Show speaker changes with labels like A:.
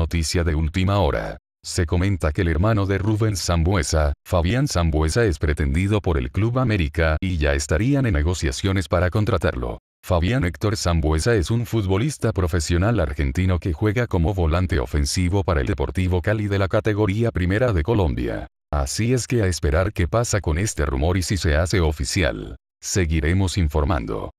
A: Noticia de última hora. Se comenta que el hermano de Rubén Zambuesa, Fabián Zambuesa es pretendido por el Club América y ya estarían en negociaciones para contratarlo. Fabián Héctor Zambuesa es un futbolista profesional argentino que juega como volante ofensivo para el Deportivo Cali de la categoría primera de Colombia. Así es que a esperar qué pasa con este rumor y si se hace oficial. Seguiremos informando.